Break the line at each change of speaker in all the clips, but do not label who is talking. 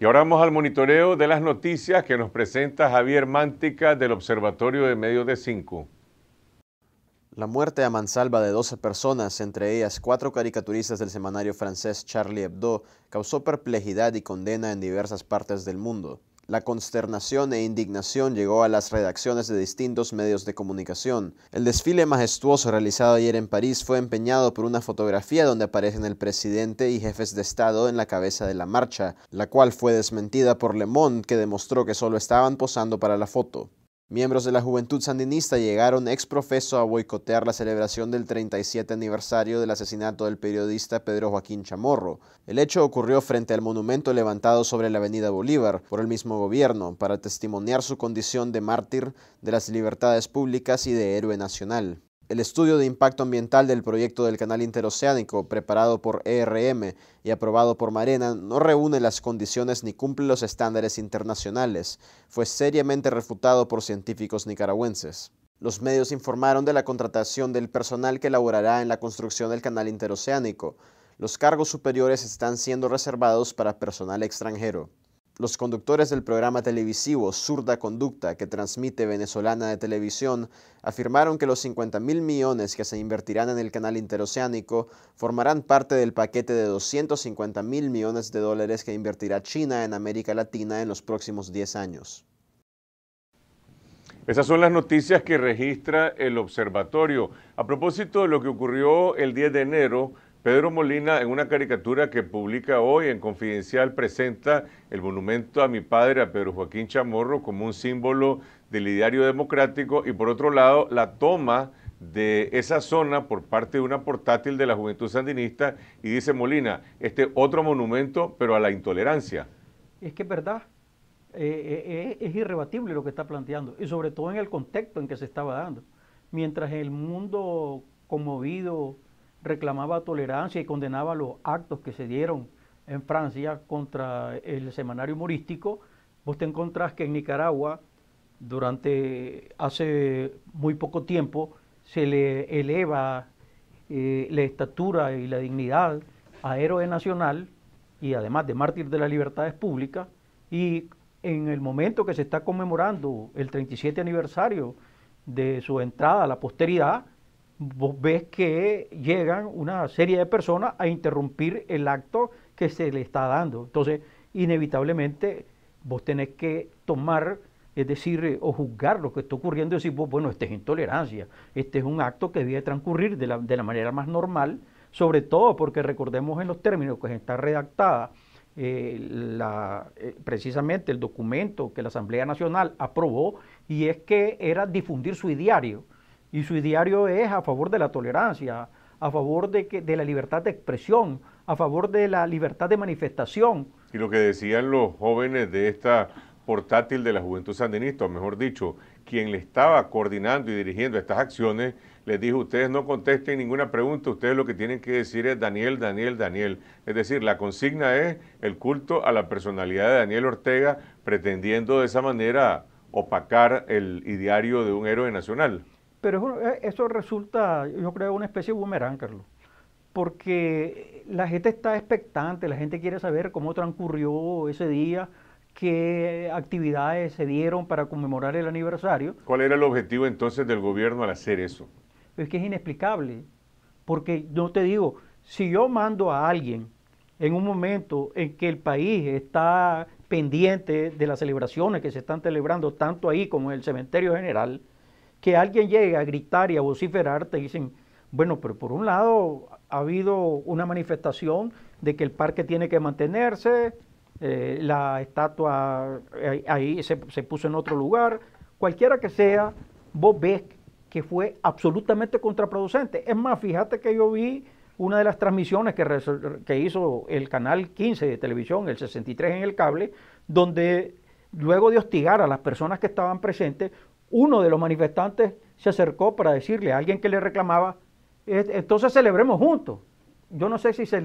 Y ahora vamos al monitoreo de las noticias que nos presenta Javier Mántica del Observatorio de Medio de Cinco.
La muerte a mansalva de 12 personas, entre ellas cuatro caricaturistas del semanario francés Charlie Hebdo, causó perplejidad y condena en diversas partes del mundo. La consternación e indignación llegó a las redacciones de distintos medios de comunicación. El desfile majestuoso realizado ayer en París fue empeñado por una fotografía donde aparecen el presidente y jefes de Estado en la cabeza de la marcha, la cual fue desmentida por Le Monde, que demostró que solo estaban posando para la foto. Miembros de la Juventud Sandinista llegaron ex profeso a boicotear la celebración del 37 aniversario del asesinato del periodista Pedro Joaquín Chamorro. El hecho ocurrió frente al monumento levantado sobre la avenida Bolívar por el mismo gobierno para testimoniar su condición de mártir de las libertades públicas y de héroe nacional. El estudio de impacto ambiental del proyecto del canal interoceánico, preparado por ERM y aprobado por Marena, no reúne las condiciones ni cumple los estándares internacionales. Fue seriamente refutado por científicos nicaragüenses. Los medios informaron de la contratación del personal que laborará en la construcción del canal interoceánico. Los cargos superiores están siendo reservados para personal extranjero. Los conductores del programa televisivo Surda Conducta, que transmite Venezolana de Televisión, afirmaron que los 50 mil millones que se invertirán en el canal interoceánico formarán parte del paquete de 250 mil millones de dólares que invertirá China en América Latina en los próximos 10 años.
Esas son las noticias que registra el observatorio. A propósito de lo que ocurrió el 10 de enero, Pedro Molina, en una caricatura que publica hoy en Confidencial, presenta el monumento a mi padre, a Pedro Joaquín Chamorro, como un símbolo del ideario democrático y por otro lado la toma de esa zona por parte de una portátil de la Juventud Sandinista y dice Molina, este otro monumento pero a la intolerancia.
Es que es verdad, eh, eh, eh, es irrebatible lo que está planteando y sobre todo en el contexto en que se estaba dando. Mientras el mundo conmovido, reclamaba tolerancia y condenaba los actos que se dieron en Francia contra el semanario humorístico, vos te encontrás que en Nicaragua, durante hace muy poco tiempo, se le eleva eh, la estatura y la dignidad a héroe nacional y además de mártir de las libertades públicas, y en el momento que se está conmemorando el 37 aniversario de su entrada a la posteridad, vos ves que llegan una serie de personas a interrumpir el acto que se le está dando. Entonces, inevitablemente, vos tenés que tomar, es decir, eh, o juzgar lo que está ocurriendo y decir, bueno, este es intolerancia, este es un acto que debe transcurrir de la, de la manera más normal, sobre todo porque recordemos en los términos que está redactada eh, eh, precisamente el documento que la Asamblea Nacional aprobó y es que era difundir su diario. Y su diario es a favor de la tolerancia, a favor de, que, de la libertad de expresión, a favor de la libertad de manifestación.
Y lo que decían los jóvenes de esta portátil de la Juventud Sandinista, o mejor dicho, quien le estaba coordinando y dirigiendo estas acciones, les dijo, ustedes no contesten ninguna pregunta, ustedes lo que tienen que decir es Daniel, Daniel, Daniel. Es decir, la consigna es el culto a la personalidad de Daniel Ortega, pretendiendo de esa manera opacar el ideario de un héroe nacional.
Pero eh, eso, resulta, yo creo, una especie de boomerang, Carlos porque la gente está expectante, la gente quiere saber cómo transcurrió ese día, qué actividades se dieron para conmemorar el aniversario.
¿Cuál era el objetivo entonces del gobierno al hacer eso?
Es que es inexplicable, porque yo te digo, si yo mando a alguien en un momento en que el país está pendiente de las celebraciones que se están celebrando tanto ahí como en el cementerio general, que alguien llegue a gritar y a vociferar, te dicen, bueno, pero por un lado ha habido una manifestación de que el parque tiene que mantenerse, eh, la estatua eh, ahí se, puso en otro lugar, cualquiera que sea, vos ves que fue absolutamente contraproducente. Es más, fíjate que yo vi una de las transmisiones que, que hizo el canal 15 de televisión, el 63 en el cable, donde luego de hostigar a las personas que estaban presentes, uno de los manifestantes se acercó para decirle a alguien que le reclamaba, entonces celebremos juntos. Yo no sé si se,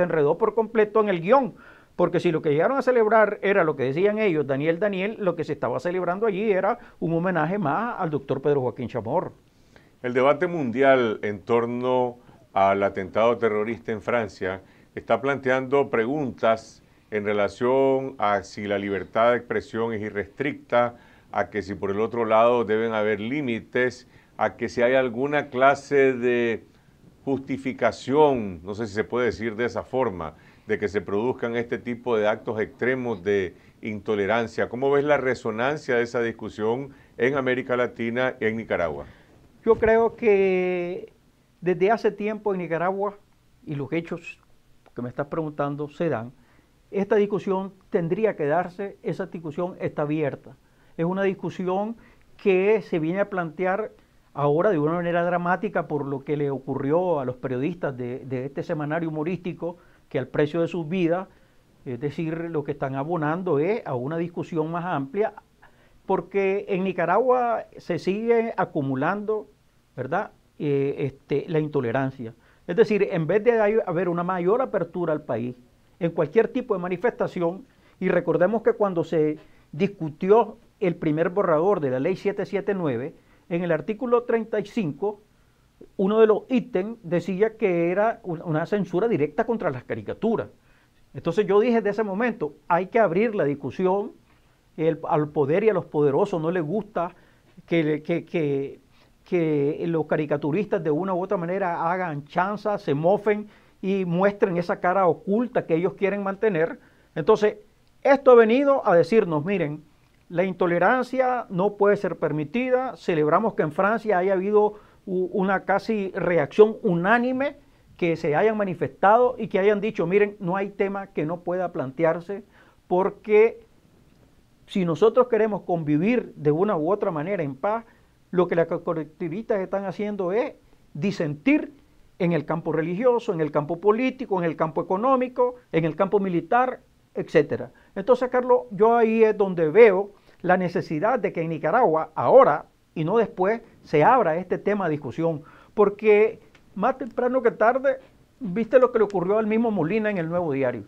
enredó por completo en el guión, porque si lo que llegaron a celebrar era lo que decían ellos, Daniel, Daniel, lo que se estaba celebrando allí era un homenaje más al doctor Pedro Joaquín Chamorro.
El debate mundial en torno al atentado terrorista en Francia está planteando preguntas en relación a si la libertad de expresión es irrestricta, a que si por el otro lado deben haber límites, a que si hay alguna clase de justificación, no sé si se puede decir de esa forma, de que se produzcan este tipo de actos extremos de intolerancia. ¿Cómo ves la resonancia de esa discusión en América Latina y en Nicaragua?
Yo creo que desde hace tiempo en Nicaragua, y los hechos que me estás preguntando se dan, esta discusión tendría que darse, esa discusión está abierta es una discusión que se viene a plantear ahora de una manera dramática por lo que le ocurrió a los periodistas de, este semanario humorístico, que al precio de sus vidas, es decir, lo que están abonando es a una discusión más amplia, porque en Nicaragua se sigue acumulando, ¿verdad?, eh, este, la intolerancia. Es decir, en vez de haber una mayor apertura al país en cualquier tipo de manifestación, y recordemos que cuando se discutió el primer borrador de la ley 779, en el artículo 35, uno de los ítems decía que era una censura directa contra las caricaturas. Entonces yo dije de ese momento, hay que abrir la discusión, al poder y a los poderosos no les gusta que, que los caricaturistas de una u otra manera hagan chanza, se mofen y muestren esa cara oculta que ellos quieren mantener. Entonces, esto ha venido a decirnos, miren, la intolerancia no puede ser permitida. Celebramos que en Francia haya habido una casi reacción unánime que se hayan manifestado y que hayan dicho, miren, no hay tema que no pueda plantearse porque si nosotros queremos convivir de una u otra manera en paz, lo que las colectivistas están haciendo es disentir en el campo religioso, en el campo político, en el campo económico, en el campo militar, etc. Entonces, Carlos, yo ahí es donde veo la necesidad de que en Nicaragua, ahora y no después, se abra este tema de discusión. Porque más temprano que tarde, viste lo que le ocurrió al mismo Molina en el nuevo diario.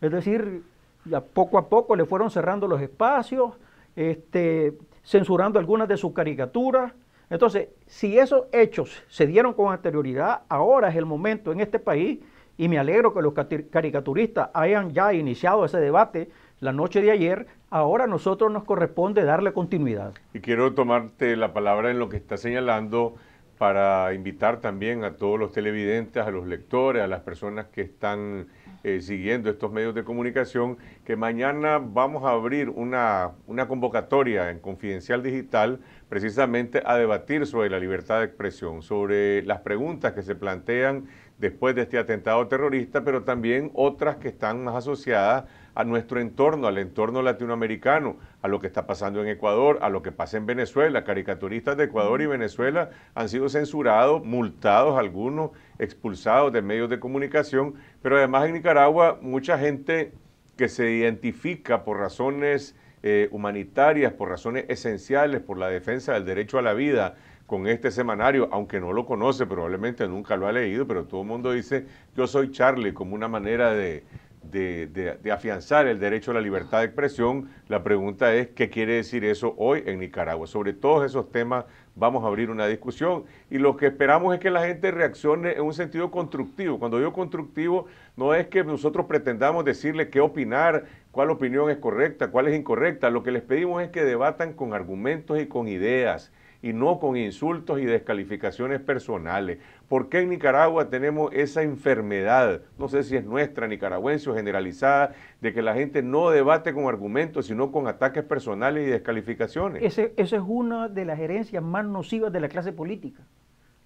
Es decir, ya poco a poco le fueron cerrando los espacios, este, censurando algunas de sus caricaturas. Entonces, si esos hechos se dieron con anterioridad, ahora es el momento en este país, y me alegro que los caricaturistas hayan ya iniciado ese debate la noche de ayer, ahora a nosotros nos corresponde darle continuidad.
Y quiero tomarte la palabra en lo que está señalando para invitar también a todos los televidentes, a los lectores, a las personas que están eh, siguiendo estos medios de comunicación, que mañana vamos a abrir una, una convocatoria en Confidencial Digital precisamente a debatir sobre la libertad de expresión, sobre las preguntas que se plantean después de este atentado terrorista, pero también otras que están más asociadas a nuestro entorno, al entorno latinoamericano, a lo que está pasando en Ecuador, a lo que pasa en Venezuela. Caricaturistas de Ecuador y Venezuela han sido censurados, multados algunos, expulsados de medios de comunicación, pero además en Nicaragua mucha gente que se identifica por razones eh, humanitarias, por razones esenciales, por la defensa del derecho a la vida, con este semanario, aunque no lo conoce, probablemente nunca lo ha leído, pero todo el mundo dice, yo soy Charlie, como una manera de, de, afianzar el derecho a la libertad de expresión, la pregunta es qué quiere decir eso hoy en Nicaragua. Sobre todos esos temas vamos a abrir una discusión y lo que esperamos es que la gente reaccione en un sentido constructivo. Cuando digo constructivo, no es que nosotros pretendamos decirle qué opinar, cuál opinión es correcta, cuál es incorrecta. Lo que les pedimos es que debatan con argumentos y con ideas y no con insultos y descalificaciones personales. ¿Por qué en Nicaragua tenemos esa enfermedad? No sé si es nuestra, nicaragüense o generalizada, de que la gente no debate con argumentos, sino con ataques personales y descalificaciones. esa
es una de las herencias más nocivas de la clase política.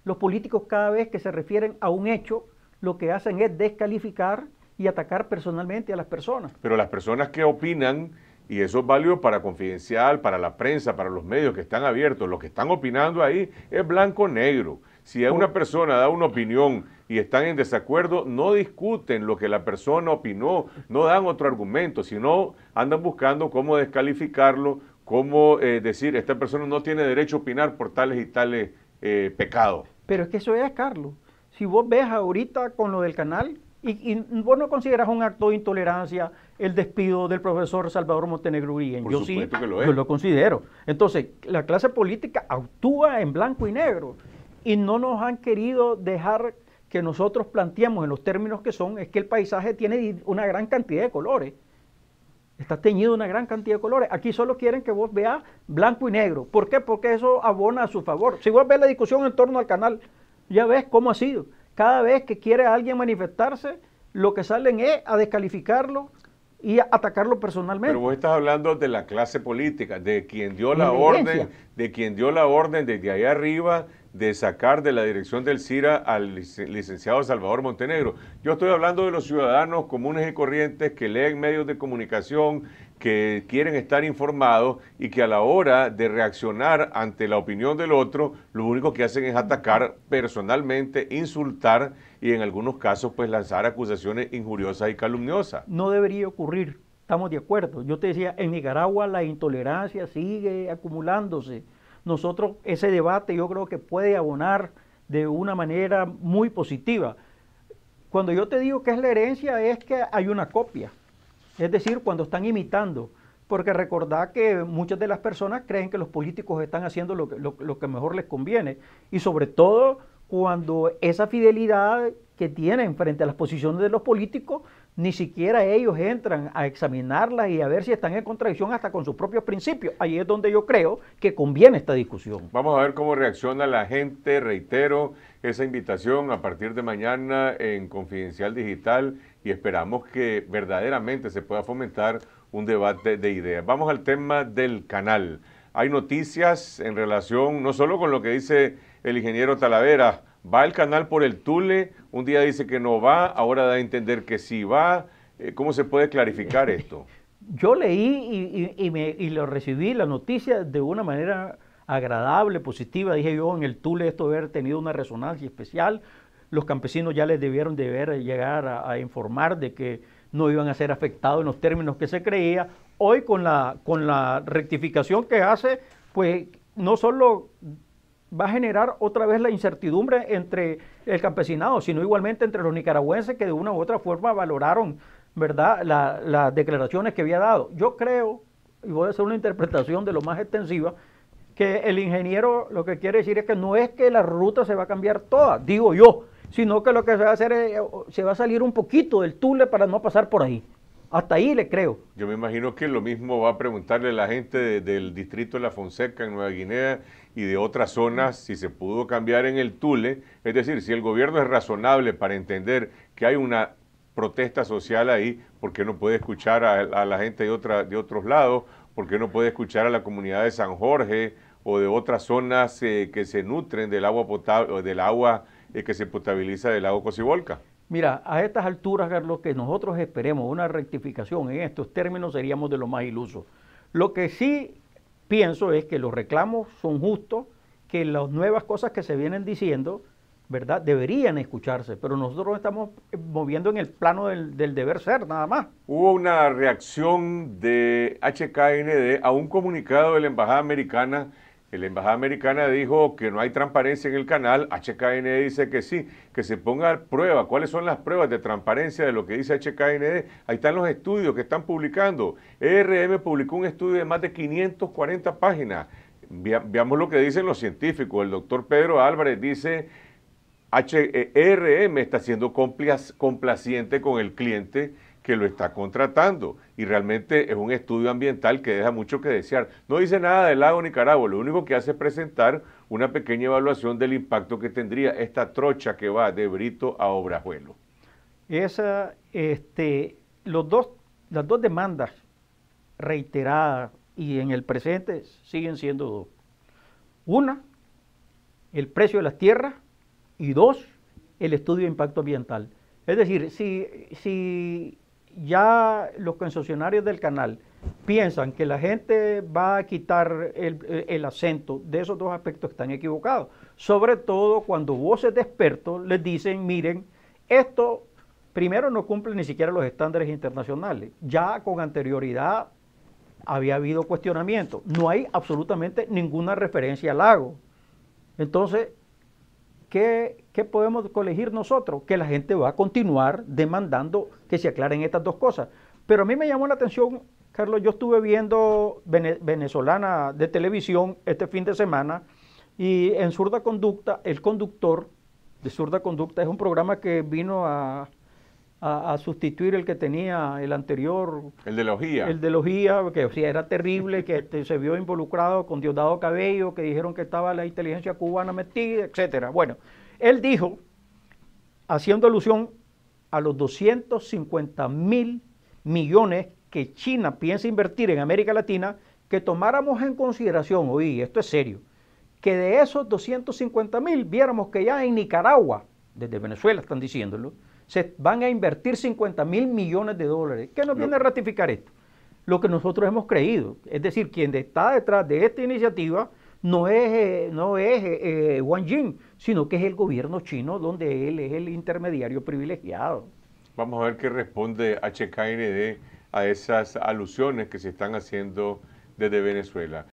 Los políticos cada vez que se refieren a un hecho, lo que hacen es descalificar y atacar personalmente a las personas.
Pero las personas que opinan y eso es válido para confidencial, para la prensa, para los medios que están abiertos. Los que están opinando ahí es blanco-negro. Si una persona da una opinión y están en desacuerdo, no discuten lo que la persona opinó, no dan otro argumento, sino andan buscando cómo descalificarlo, cómo eh, decir, esta persona no tiene derecho a opinar por tales y tales eh, pecados.
Pero es que eso es, Carlos. Si vos ves ahorita con lo del canal, y, vos no consideras un acto de intolerancia el despido del profesor Salvador Montenegro Uribe. yo sí, lo considero. Entonces, la clase política actúa en blanco y negro y no nos han querido dejar que nosotros planteemos en los términos que son, es que el paisaje tiene una gran cantidad de colores. Está teñido una gran cantidad de colores. Aquí solo quieren que vos veas blanco y negro. ¿Por qué? Porque eso abona a su favor. Si vos ves la discusión en torno al canal, ya ves cómo ha sido. Cada vez que quiere alguien manifestarse, lo que salen es a descalificarlo y a atacarlo personalmente. Pero
vos estás hablando de la clase política, de quien dio la, orden, de quien dio la orden desde ahí arriba de sacar de la dirección del CIRA al licenciado Salvador Montenegro. Yo estoy hablando de los ciudadanos comunes y corrientes que leen medios de comunicación, que quieren estar informados y que a la hora de reaccionar ante la opinión del otro, lo único que hacen es atacar personalmente, insultar y en algunos casos pues lanzar acusaciones injuriosas y calumniosas.
No debería ocurrir, estamos de acuerdo. Yo te decía, en Nicaragua la intolerancia sigue acumulándose nosotros ese debate yo creo que puede abonar de una manera muy positiva. Cuando yo te digo que es la herencia es que hay una copia, es decir, cuando están imitando, porque recordad que muchas de las personas creen que los políticos están haciendo lo que, lo que mejor les conviene y sobre todo cuando esa fidelidad que tienen frente a las posiciones de los políticos ni siquiera ellos entran a examinarlas y a ver si están en contradicción hasta con sus propios principios. Ahí es donde yo creo que conviene esta discusión.
Vamos a ver cómo reacciona la gente. Reitero esa invitación a partir de mañana en Confidencial Digital y esperamos que verdaderamente se pueda fomentar un debate de ideas. Vamos al tema del canal. Hay noticias en relación no solo con lo que dice el ingeniero Talavera, ¿Va el canal por el Tule? Un día dice que no va, ahora da a entender que sí va. Eh, ¿Cómo se puede clarificar esto?
Yo leí y, me, lo recibí la noticia de una manera agradable, positiva. Dije yo, en el Tule esto haber tenido una resonancia especial. Los campesinos ya les debieron deber eh, llegar a, informar de que no iban a ser afectados en los términos que se creía. Hoy con la, con la rectificación que hace, pues no solo va a generar otra vez la incertidumbre entre el campesinado, sino igualmente entre los nicaragüenses que de una u otra forma valoraron ¿verdad? las declaraciones que había dado. Yo creo, y voy a hacer una interpretación de lo más extensiva, que el ingeniero lo que quiere decir es que no es que la ruta se va a cambiar toda, digo yo, sino que lo que se va a hacer es, se va a salir un poquito del tule para no pasar por ahí. Hasta ahí le creo.
Yo me imagino que lo mismo va a preguntarle la gente del distrito de La Fonseca en Nueva Guinea y de otras zonas si se pudo cambiar en el Tule. Es decir, si el gobierno es razonable para entender que hay una protesta social ahí, porque no puede escuchar a, la gente de, otra, de otros lados, porque no puede escuchar a la comunidad de San Jorge o de otras zonas eh, que se nutren del agua potable, del agua eh, que se potabiliza del lago Cocibolca.
Mira, a estas alturas, Carlos, que nosotros esperemos una rectificación en estos términos seríamos de lo más ilusos. Lo que sí pienso es que los reclamos son justos, que las nuevas cosas que se vienen diciendo, ¿verdad? Deberían escucharse, pero nosotros estamos eh, moviendo en el plano del, del deber ser, nada más.
Hubo una reacción de HKND a un comunicado de la Embajada Americana la embajada americana dijo que no hay transparencia en el canal, HKND dice que sí, que se ponga prueba. ¿Cuáles son las pruebas de transparencia de lo que dice HKND? Ahí están los estudios que están publicando. ERM publicó un estudio de más de 540 páginas. Veamos lo que dicen los científicos. El doctor Pedro Álvarez dice, HRM eh, e está siendo complaciente con el cliente que lo está contratando. Y realmente es un estudio ambiental que deja mucho que desear. No dice nada del lago Nicaragua, lo único que hace es presentar una pequeña evaluación del impacto que tendría esta trocha que va de Brito a Obrajuelo.
Esa, este, los dos, las dos demandas reiteradas y en el presente siguen siendo dos. Una, el precio de las tierras y dos, el estudio de impacto ambiental. Es decir, si, si ya los concesionarios del canal piensan que la gente va a quitar el, acento de esos dos aspectos que están equivocados. Sobre todo cuando voces de expertos les dicen, miren, esto primero no cumple ni siquiera los estándares internacionales. Ya con anterioridad había habido cuestionamiento. No hay absolutamente ninguna referencia al lago. Entonces, ¿qué, ¿qué podemos colegir nosotros? Que la gente va a continuar demandando que se aclaren estas dos cosas. Pero a mí me llamó la atención, Carlos, yo estuve viendo venezolana de televisión este fin de semana y en Surda Conducta, el conductor de Surda Conducta es un programa que vino a, a, sustituir el que tenía el anterior.
El de Logía. El
de Logía, que era terrible, que se vio involucrado con Diosdado Cabello, que dijeron que estaba la inteligencia cubana metida, etcétera. Bueno, él dijo, haciendo alusión a los 250 mil millones que China piensa invertir en América Latina, que tomáramos en consideración, oí, esto es serio, que de esos 250 mil viéramos que ya en Nicaragua, desde Venezuela están diciéndolo, se van a invertir 50 mil millones de dólares. ¿Qué nos viene a ratificar esto? Lo que nosotros hemos creído. Es decir, quien está detrás de esta iniciativa no es, eh, no eh, eh, Wang Jing, sino que es el gobierno chino donde él es el intermediario privilegiado.
Vamos a ver qué responde HKND a esas alusiones que se están haciendo desde Venezuela.